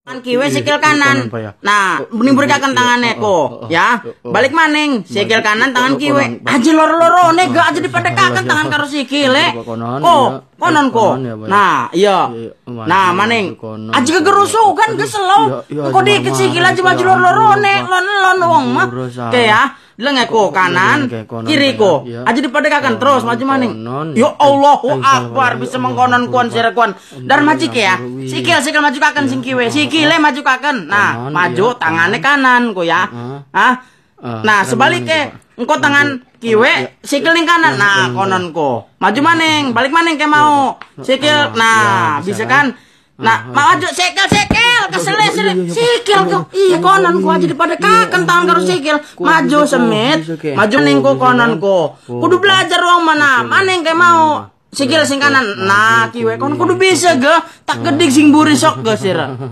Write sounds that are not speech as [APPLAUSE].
kan kiwe sikil kanan. Nah, oh, menimbur kakan tangannya ko, ya. Balik maning, sikil kanan tangan oh, kiwe. aja lor loro oh, ne gak aja dipada kakan tangan karo sikil e. Ko, konon eh. ko. Iya. Eh, iya, ya. Nah, iya. iya. Nah, maning. aja kegerusu kan keseloh, Kok dikit sikil aja baju lor loro ne, lon-lon wong mah. Oke ya lengeko kanan, kiriko. Aja iya. dipadekakan terus maju maning. Yo ya Allahu Akbar bisa mengkonon kuan sirekon. Dan ke ya. ya. Sikil sikil ya nah, maju kakan iya, sing Sikile maju kakan. Nah, maju tangannya kanan ku ya. Hah? Ah, nah, sebaliknya engko tangan kiwe iya. sikil ning kanan. Nah, konon ko. Maju maning, balik maning ke mau. Sikil. Nah, bisa kan? kan? Nah, ah, maju ah. sikil sikil sikil iya konon ku aja daripada kaken tangan karo sikil maju semit maju ning ku konan ku kudu belajar wong mana mana yang kayak mau sikil sing kanan nah kiwe kon kudu bisa ge tak gedik sing buri sok ge sira [LAUGHS]